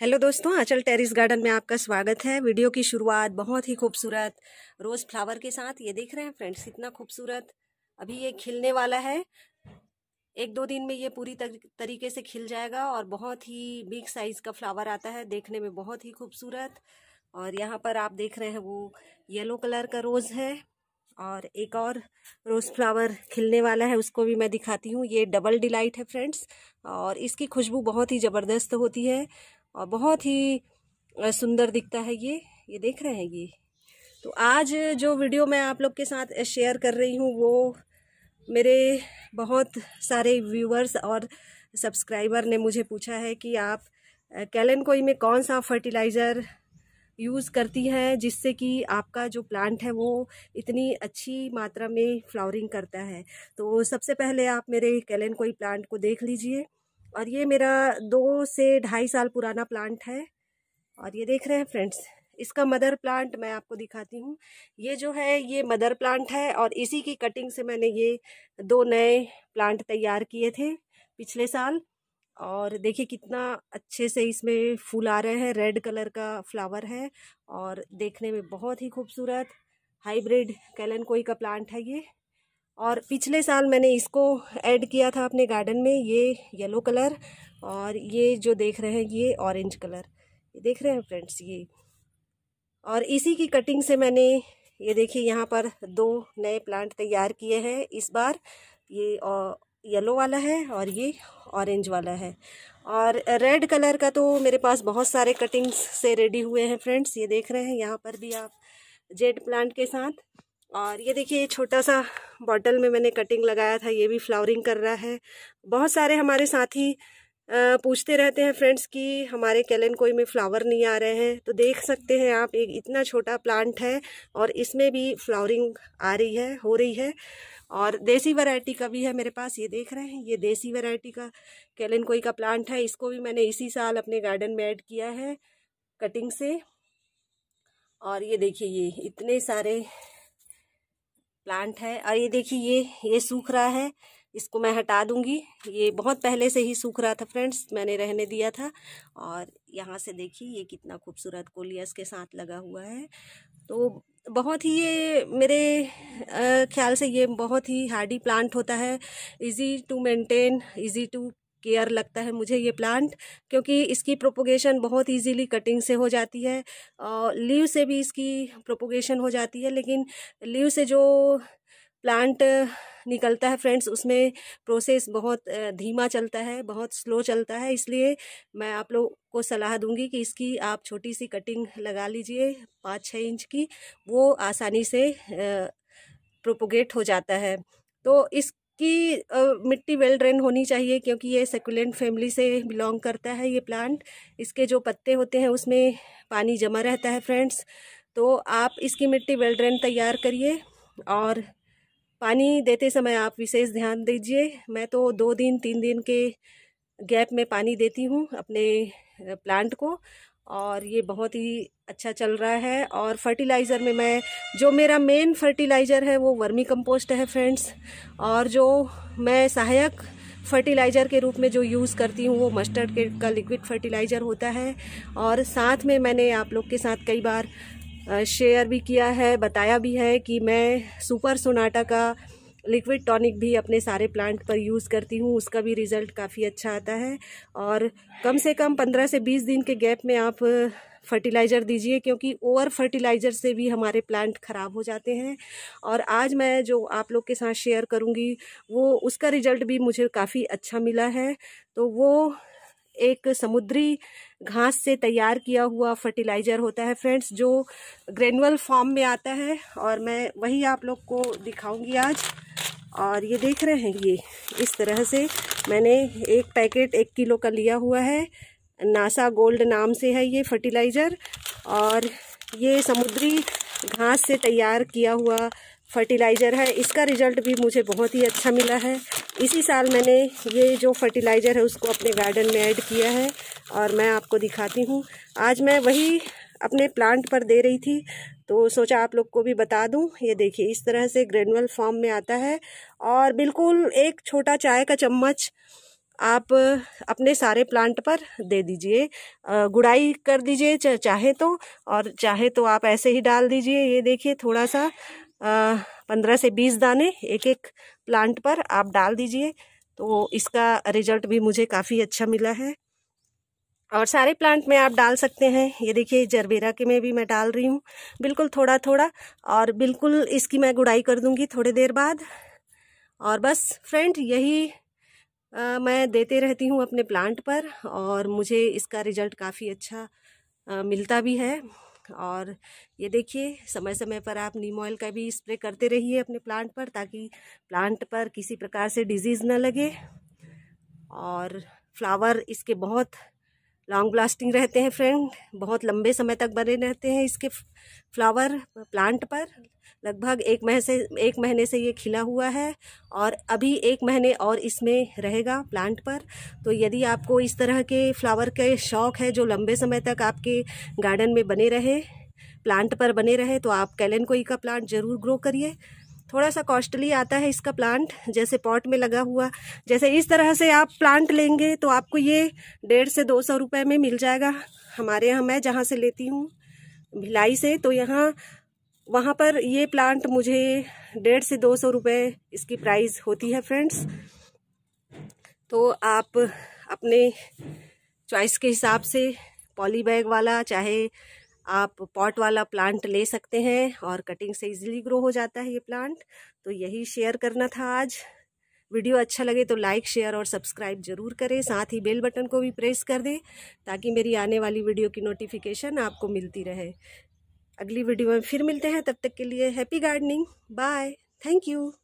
hello दोस्तों आचल terrace garden में आपका स्वागत है वीडियो की शुरुआत बहुत ही खूबसूरत रोज़ फ्लावर के साथ ये देख रहे हैं फ्रेंड्स कितना खूबसूरत अभी ये खिलने वाला है एक दो दिन में ये पूरी तरीके से खिल जाएगा और बहुत ही बिग साइज़ का फ्लावर आता है देखने में बहुत ही खूबसूरत और यहाँ पर आप देख रहे हैं वो येलो कलर का रोज़ है और एक और रोज़ फ्लावर खिलने वाला है उसको भी मैं दिखाती हूँ ये डबल डिलाइट है फ्रेंड्स और इसकी खुशबू बहुत ही ज़बरदस्त होती है और बहुत ही सुंदर दिखता है ये ये देख रहे हैं ये तो आज जो वीडियो मैं आप लोग के साथ शेयर कर रही हूँ वो मेरे बहुत सारे व्यूवर्स और सब्सक्राइबर ने मुझे पूछा है कि आप कैलन कोई में कौन सा फर्टिलाइज़र यूज़ करती हैं जिससे कि आपका जो प्लांट है वो इतनी अच्छी मात्रा में फ्लावरिंग करता है तो सबसे पहले आप मेरे कैलन कोई प्लांट को देख लीजिए और ये मेरा दो से ढाई साल पुराना प्लांट है और ये देख रहे हैं फ्रेंड्स इसका मदर प्लांट मैं आपको दिखाती हूँ ये जो है ये मदर प्लांट है और इसी की कटिंग से मैंने ये दो नए प्लांट तैयार किए थे पिछले साल और देखिए कितना अच्छे से इसमें फूल आ रहे हैं रेड कलर का फ्लावर है और देखने में बहुत ही खूबसूरत हाइब्रिड कैलन कोई का प्लांट है ये और पिछले साल मैंने इसको ऐड किया था अपने गार्डन में ये येलो कलर और ये जो देख रहे हैं ये ऑरेंज कलर ये देख रहे हैं फ्रेंड्स ये और इसी की कटिंग से मैंने ये देखिए यहाँ पर दो नए प्लांट तैयार किए हैं इस बार ये येलो वाला है और ये ऑरेंज वाला है और रेड कलर का तो मेरे पास बहुत सारे कटिंग्स से रेडी हुए हैं फ्रेंड्स ये देख रहे हैं यहाँ पर भी आप जेड प्लांट के साथ और ये देखिए ये छोटा सा बॉटल में मैंने कटिंग लगाया था ये भी फ्लावरिंग कर रहा है बहुत सारे हमारे साथी पूछते रहते हैं फ्रेंड्स कि हमारे कैलन कोई में फ्लावर नहीं आ रहे हैं तो देख सकते हैं आप एक इतना छोटा प्लांट है और इसमें भी फ्लावरिंग आ रही है हो रही है और देसी वैरायटी का भी है मेरे पास ये देख रहे हैं ये देसी वैरायटी का कैलन कोई का प्लांट है इसको भी मैंने इसी साल अपने गार्डन में ऐड किया है कटिंग से और ये देखिए ये इतने सारे प्लांट है और ये देखिए ये ये सूख रहा है इसको मैं हटा दूंगी ये बहुत पहले से ही सूख रहा था फ्रेंड्स मैंने रहने दिया था और यहाँ से देखिए ये कितना खूबसूरत कोलियस के साथ लगा हुआ है तो बहुत ही ये मेरे ख्याल से ये बहुत ही हार्डी प्लांट होता है easy to maintain easy to care लगता है मुझे ये प्लांट क्योंकि इसकी प्रोपोगेशन बहुत इजीली कटिंग से हो जाती है लीव से भी इसकी प्रोपोगेशन हो जाती है लेकिन लीव से जो प्लांट निकलता है फ्रेंड्स उसमें प्रोसेस बहुत धीमा चलता है बहुत स्लो चलता है इसलिए मैं आप लोग को सलाह दूंगी कि इसकी आप छोटी सी कटिंग लगा लीजिए पाँच छः इंच की वो आसानी से प्रोपोगेट हो जाता है तो इस कि आ, मिट्टी वेल ड्रेन होनी चाहिए क्योंकि ये सेकुलेंट फैमिली से बिलोंग करता है ये प्लांट इसके जो पत्ते होते हैं उसमें पानी जमा रहता है फ्रेंड्स तो आप इसकी मिट्टी वेल ड्रेन तैयार करिए और पानी देते समय आप विशेष ध्यान दीजिए मैं तो दो दिन तीन दिन के गैप में पानी देती हूँ अपने प्लांट को और ये बहुत ही अच्छा चल रहा है और फर्टिलाइज़र में मैं जो मेरा मेन फर्टिलाइज़र है वो वर्मी कंपोस्ट है फ्रेंड्स और जो मैं सहायक फर्टिलाइज़र के रूप में जो यूज़ करती हूँ वो मस्टर्ड के का लिक्विड फर्टिलाइज़र होता है और साथ में मैंने आप लोग के साथ कई बार शेयर भी किया है बताया भी है कि मैं सुपर सोनाटा का लिक्विड टॉनिक भी अपने सारे प्लांट पर यूज़ करती हूँ उसका भी रिज़ल्ट काफ़ी अच्छा आता है और कम से कम पंद्रह से बीस दिन के गैप में आप फर्टिलाइज़र दीजिए क्योंकि ओवर फर्टिलाइज़र से भी हमारे प्लांट ख़राब हो जाते हैं और आज मैं जो आप लोग के साथ शेयर करूँगी वो उसका रिज़ल्ट भी मुझे काफ़ी अच्छा मिला है तो वो एक समुद्री घास से तैयार किया हुआ फर्टिलाइज़र होता है फ्रेंड्स जो ग्रेनुअल फॉर्म में आता है और मैं वही आप लोग को दिखाऊंगी आज और ये देख रहे हैं ये इस तरह से मैंने एक पैकेट एक किलो का लिया हुआ है नासा गोल्ड नाम से है ये फर्टिलाइज़र और ये समुद्री घास से तैयार किया हुआ फर्टिलाइज़र है इसका रिज़ल्ट भी मुझे बहुत ही अच्छा मिला है इसी साल मैंने ये जो फर्टिलाइज़र है उसको अपने गार्डन में ऐड किया है और मैं आपको दिखाती हूँ आज मैं वही अपने प्लांट पर दे रही थी तो सोचा आप लोग को भी बता दूं ये देखिए इस तरह से ग्रेनुअल फॉर्म में आता है और बिल्कुल एक छोटा चाय का चम्मच आप अपने सारे प्लांट पर दे दीजिए गुड़ाई कर दीजिए चाहे तो और चाहे तो आप ऐसे ही डाल दीजिए ये देखिए थोड़ा सा पंद्रह से बीस दाने एक एक प्लांट पर आप डाल दीजिए तो इसका रिजल्ट भी मुझे काफ़ी अच्छा मिला है और सारे प्लांट में आप डाल सकते हैं ये देखिए जरबेरा के में भी मैं डाल रही हूँ बिल्कुल थोड़ा थोड़ा और बिल्कुल इसकी मैं गुड़ाई कर दूँगी थोड़ी देर बाद और बस फ्रेंड यही आ, मैं देते रहती हूँ अपने प्लांट पर और मुझे इसका रिजल्ट काफ़ी अच्छा आ, मिलता भी है और ये देखिए समय समय पर आप नीम ऑयल का भी स्प्रे करते रहिए अपने प्लांट पर ताकि प्लांट पर किसी प्रकार से डिजीज़ ना लगे और फ्लावर इसके बहुत लॉन्ग लास्टिंग रहते हैं फ्रेंड बहुत लंबे समय तक बने रहते हैं इसके फ्लावर प्लांट पर लगभग एक महीने से एक महीने से ये खिला हुआ है और अभी एक महीने और इसमें रहेगा प्लांट पर तो यदि आपको इस तरह के फ्लावर के शौक़ है जो लंबे समय तक आपके गार्डन में बने रहे प्लांट पर बने रहे तो आप कोई का प्लांट ज़रूर ग्रो करिए थोड़ा सा कॉस्टली आता है इसका प्लांट जैसे पॉट में लगा हुआ जैसे इस तरह से आप प्लांट लेंगे तो आपको ये डेढ़ से दो सौ रुपये में मिल जाएगा हमारे यहाँ मैं जहाँ से लेती हूँ भिलाई से तो यहाँ वहाँ पर ये प्लांट मुझे डेढ़ से दो सौ रुपये इसकी प्राइस होती है फ्रेंड्स तो आप अपने चॉइस के हिसाब से पॉली बैग वाला चाहे आप पॉट वाला प्लांट ले सकते हैं और कटिंग से इजीली ग्रो हो जाता है ये प्लांट तो यही शेयर करना था आज वीडियो अच्छा लगे तो लाइक शेयर और सब्सक्राइब जरूर करें साथ ही बेल बटन को भी प्रेस कर दें ताकि मेरी आने वाली वीडियो की नोटिफिकेशन आपको मिलती रहे अगली वीडियो में फिर मिलते हैं तब तक के लिए happy gardening bye thank you